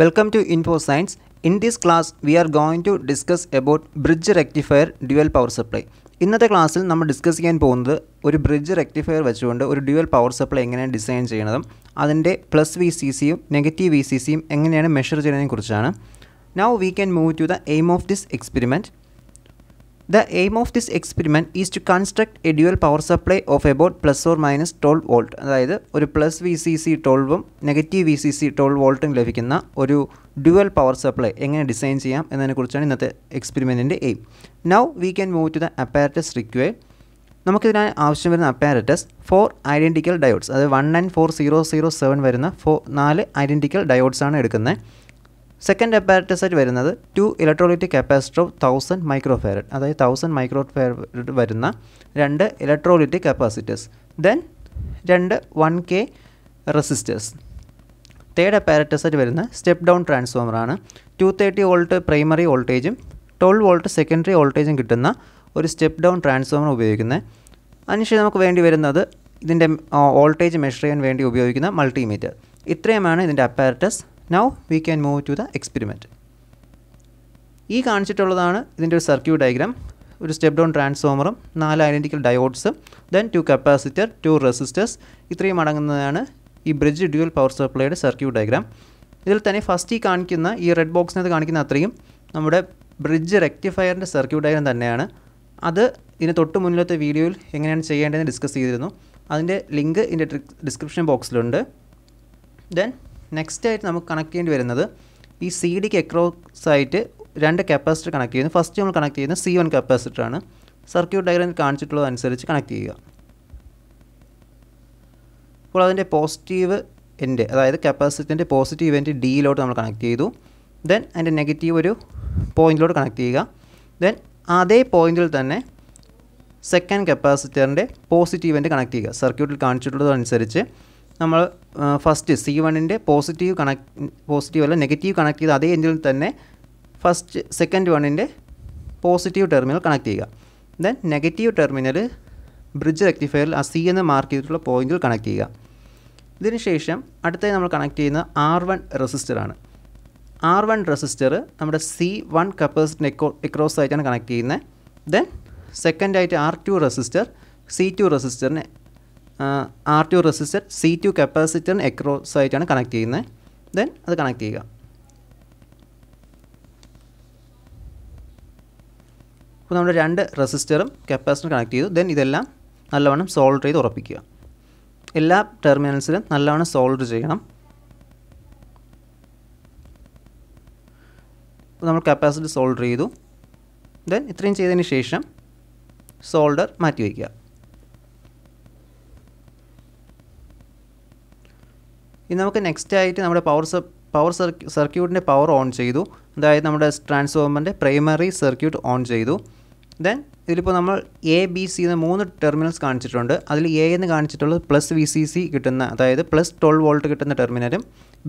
Welcome to InfoScience. In this class, we are going to discuss about bridge rectifier dual power supply. ഇന്നത്തെ ക്ലാസ്സിൽ നമ്മൾ discuss ചെയ്യാൻ പോകുന്നത് ഒരു ബ്രിഡ്ജ് റെക്ടിഫയർ വെച്ചുകൊണ്ട് ഒരു ഡ്യുവൽ പവർ സപ്ലൈ എങ്ങനെയാണ് ഡിസൈൻ ചെയ്യണതും അതിൻ്റെ പ്ലസ് വി സി സിയും നെഗറ്റീവ് വി സി സിയും എങ്ങനെയാണ് മെഷർ ചെയ്യുന്നതിനെക്കുറിച്ചാണ് now we can move to the aim of this experiment The aim of this experiment is to construct a dual power supply of about plus or minus 12 volt അതായത് ഒരു plus V C C ട്വൽവും negative V C C twelve വോൾട്ടും ലഭിക്കുന്ന ഒരു dual power supply എങ്ങനെ design ചെയ്യാം എന്നതിനെക്കുറിച്ചാണ് ഇന്നത്തെ എക്സ്പെരിമെൻറ്റിൻ്റെ aim now we can move to the apparatus required നമുക്കിതിനായി ആവശ്യം വരുന്ന അപ്പാരറ്റസ് ഫോർ ഐഡൻറ്റിക്കൽ ഡയോഡ്സ് അത് one nine four zero zero seven വരുന്ന ഫോർ നാല് ഐഡൻറ്റിക്കൽ ഡയോഡ്സ് ആണ് എടുക്കുന്നത് സെക്കൻഡ് അപ്പാരറ്റസ് വരുന്നത് two electrolytic capacitor of thousand microfarad അതായത് തൗസൻഡ് മൈക്രോഫാരഡ് വരുന്ന രണ്ട് ഇലക്ട്രോലൈറ്റിക് കപ്പാസിറ്റേഴ്സ് ദെൻ രണ്ട് one K resistors third apparatus വരുന്ന സ്റ്റെപ്പ് ഡൗൺ ട്രാൻസ്ഫോമറാണ് ടു തേർട്ടി വോൾട്ട് പ്രൈമറി വോൾട്ടേജും ട്വൽവ് വോൾട്ട് സെക്കൻഡറി വോൾട്ടേജും കിട്ടുന്ന ഒരു സ്റ്റെപ്പ് ഡൗൺ ട്രാൻസ്ഫോമർ ഉപയോഗിക്കുന്നത് അതിനുശേഷം നമുക്ക് വേണ്ടി വരുന്നത് ഇതിൻ്റെ വോൾട്ടേജ് മെഷർ ചെയ്യാൻ വേണ്ടി ഉപയോഗിക്കുന്ന മൾട്ടിമീറ്റർ ഇത്രയുമാണ് ഇതിൻ്റെ apparatus now we can move to the experiment ഈ കാണിച്ചിട്ടുള്ളതാണ് ഇതിൻ്റെ ഒരു സർക്യൂട്ട് ഡയഗ്രാം ഒരു സ്റ്റെപ്പ് ഡൗൺ ട്രാൻസ്ഫോമറും നാല് ഐഡൻറ്റിക്കൽ ഡയോഡ്സും then two capacitor two resistors ഇത്രയും അടങ്ങുന്നതാണ് ഈ ബ്രിഡ്ജ് ഡ്യുവൽ പവർ സപ്ലൈയുടെ സർക്യൂട്ട് ഡയഗ്രാം ഇതിൽ തന്നെ ഫസ്റ്റ് ഈ കാണിക്കുന്ന ഈ റെഡ് ബോക്സിനകത്ത് കാണിക്കുന്ന അത്രയും നമ്മുടെ ബ്രിഡ്ജ് റെക്ടിഫയറിൻ്റെ സർക്യൂട്ട് ഡയഗ്രാം തന്നെയാണ് അത് ഇതിന് തൊട്ട് മുന്നിലത്തെ വീഡിയോയിൽ എങ്ങനെയാണ് ചെയ്യേണ്ടതെന്ന് ഡിസ്കസ് ചെയ്തിരുന്നു അതിൻ്റെ ലിങ്ക് ഇതിൻ്റെ ഡിസ്ക്രിപ്ഷൻ ബോക്സിലുണ്ട് ദെൻ നെക്സ്റ്റ് ആയിട്ട് നമുക്ക് കണക്ട് ചെയ്യേണ്ടി വരുന്നത് ഈ സി ഡിക്ക് എക്രോസ് ആയിട്ട് രണ്ട് കപ്പാസിറ്റർ കണക്ട് ചെയ്യുന്നു ഫസ്റ്റ് നമ്മൾ കണക്ട് ചെയ്യുന്നത് സി വൺ കപ്പാസിറ്ററാണ് സർക്യൂട്ട് ഡയഗ്രാമിൽ കാണിച്ചിട്ടുള്ളതനുസരിച്ച് അനുസരിച്ച് കണക്ട് ചെയ്യുക അപ്പോൾ അതിൻ്റെ പോസിറ്റീവ് എൻഡ് അതായത് കപ്പാസിറ്ററിൻ്റെ പോസിറ്റീവ് എൻഡ് ഡിയിലോട്ട് നമ്മൾ കണക്ട് ചെയ്തു ദെൻ അതിൻ്റെ നെഗറ്റീവ് ഒരു പോയിന്റിലോട്ട് കണക്ട് ചെയ്യുക ദെൻ അതേ പോയിന്റിൽ തന്നെ സെക്കൻഡ് കപ്പാസിറ്ററിൻ്റെ പോസിറ്റീവ് എൻഡ് കണക്ട് ചെയ്യുക സർക്യൂട്ടിൽ കാണിച്ചിട്ടുള്ളതനുസരിച്ച് അനുസരിച്ച് നമ്മൾ ഫസ്റ്റ് സി വണ്ണിൻ്റെ പോസിറ്റീവ് കണക്ട് പോസിറ്റീവ് അല്ല നെഗറ്റീവ് കണക്ട് ചെയ്ത അതേ എൻഡിൽ തന്നെ ഫസ്റ്റ് സെക്കൻഡ് വണ്ണിൻ്റെ പോസിറ്റീവ് ടെർമിനൽ കണക്ട് ചെയ്യുക ദെൻ നെഗറ്റീവ് ടെർമിനൽ ബ്രിഡ്ജ് റെക്ടിഫയറിൽ ആ സി എന്ന് മാർക്ക് ചെയ്തിട്ടുള്ള പോയിന്റിൽ കണക്ട് ചെയ്യുക ഇതിനുശേഷം അടുത്തായി നമ്മൾ കണക്ട് ചെയ്യുന്ന ആർ വൺ റെസിസ്റ്ററാണ് ആർ വൺ റെസിസ്റ്റർ നമ്മുടെ സി വൺ എക്രോ എക്രോസ് ആയിട്ടാണ് കണക്ട് ചെയ്യുന്നത് ദെൻ സെക്കൻഡായിട്ട് R two resistor C two റെസിസ്റ്ററിനെ R two resistor C two കപ്പാസിറ്ററിന് എക്രോസ് ആയിട്ടാണ് കണക്ട് ചെയ്യുന്നത് ദെൻ അത് കണക്ട് ചെയ്യുക അപ്പോൾ നമ്മൾ രണ്ട് റെസിസ്റ്ററും കപ്പാസിറ്ററും കണക്ട് ചെയ്തു ദെൻ ഇതെല്ലാം നല്ലവണ്ണം സോൾവ് ചെയ്ത് ഉറപ്പിക്കുക എല്ലാ ടെർമിനൽസിലും നല്ലവണ്ണം സോൾവ് ചെയ്യണം അപ്പോൾ നമ്മൾ കപ്പാസിറ്റി സോൾവ് ചെയ്തു ദെൻ ഇത്രയും ചെയ്തതിന് ശേഷം സോൾഡർ മാറ്റി വയ്ക്കുക ഇനി നമുക്ക് നെക്സ്റ്റ് ആയിട്ട് നമ്മുടെ പവർ പവർ സർക്യൂട്ടിൻ്റെ പവർ ഓൺ ചെയ്തു അതായത് നമ്മുടെ ട്രാൻസ്ഫോമറിൻ്റെ പ്രൈമറി സർക്യൂട്ട് ഓൺ ചെയ്തു ദെൻ ഇതിലിപ്പോൾ നമ്മൾ എ ബി സി എന്ന മൂന്ന് ടെർമിനൽസ് കാണിച്ചിട്ടുണ്ട് അതിൽ എ എന്ന് കാണിച്ചിട്ടുള്ളത് പ്ലസ് വി സി സി കിട്ടുന്ന അതായത് പ്ലസ് ട്വൽവ് വോൾട്ട് കിട്ടുന്ന ടെർമിനലും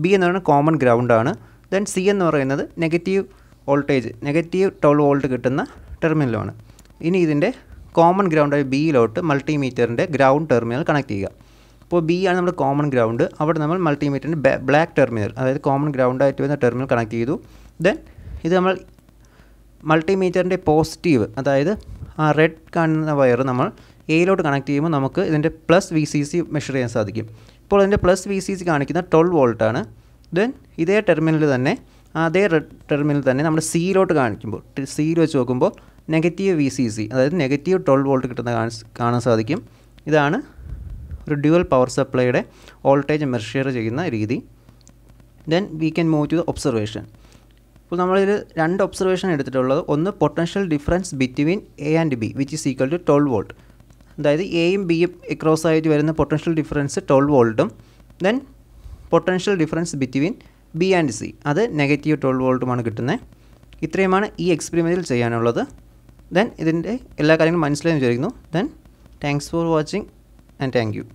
ബി എന്ന് പറയുന്നത് കോമൺ ഗ്രൗണ്ടാണ് ദെൻ സി എന്ന് പറയുന്നത് negative voltage negative twelve volt കിട്ടുന്ന ടെർമിനലുമാണ് ഇനി ഇതിൻ്റെ കോമൺ ഗ്രൗണ്ടായ ബിയിലോട്ട് മൾട്ടിമീറ്ററിൻ്റെ ഗ്രൗണ്ട് ടെർമിനൽ കണക്ട് ചെയ്യുക അപ്പോൾ ബി ആണ് നമ്മുടെ കോമൺ ഗ്രൗണ്ട് അവിടെ നമ്മൾ മൾട്ടിമീറ്ററിൻ്റെ ബ്ലാക്ക് ടെർമിനൽ അതായത് കോമൺ ഗ്രൗണ്ട് ആയിട്ട് വരുന്ന ടെർമിനൽ കണക്ട് ചെയ്തു ദെൻ ഇത് നമ്മൾ മൾട്ടിമീറ്ററിൻ്റെ പോസിറ്റീവ് അതായത് ആ റെഡ് കാണുന്ന വയർ നമ്മൾ എയിലോട്ട് കണക്ട് ചെയ്യുമ്പോൾ നമുക്ക് ഇതിൻ്റെ plus V C C measure ചെയ്യാൻ സാധിക്കും ഇപ്പോൾ ഇതിൻ്റെ പ്ലസ് വി സി സി കാണിക്കുന്ന ട്വൽവ് വോൾട്ടാണ് ദെൻ ഇതേ ടെർമിനലിൽ തന്നെ അതേ റെഡ് ടെർമിനലിൽ തന്നെ നമ്മൾ സിയിലോട്ട് കാണിക്കുമ്പോൾ സിയിൽ വെച്ച് നോക്കുമ്പോൾ നെഗറ്റീവ് വി സി സി അതായത് നെഗറ്റീവ് ട്വൽവ് വോൾട്ട് കിട്ടുന്ന കാണാൻ സാധിക്കും ഇതാണ് ഒരു ഡ്യുവൽ പവർ സപ്ലൈയുടെ വോൾട്ടേജ് മെഷർ ചെയ്യുന്ന രീതി then we can move to the observation ഇപ്പോൾ നമ്മളിൽ രണ്ട് ഒബ്സർവേഷൻ എടുത്തിട്ടുള്ളത് ഒന്ന് potential difference between A and B which is equal to twelve volt അതായത് എയും ബിയും എക്രോസ് ആയിട്ട് വരുന്ന പൊട്ടൻഷ്യൽ ഡിഫറൻസ് ട്വൽവ് വോൾട്ടും then potential difference between B and C അത് നെഗറ്റീവ് ട്വൽവ് വോൾട്ടുമാണ് കിട്ടുന്നത് ഇത്രയുമാണ് ഈ എക്സ്പെരിമെൻറ്റിൽ ചെയ്യാനുള്ളത് ദെൻ ഇതിൻ്റെ എല്ലാ കാര്യങ്ങളും മനസ്സിലായി വിചാരിക്കുന്നു then thanks for watching and thank U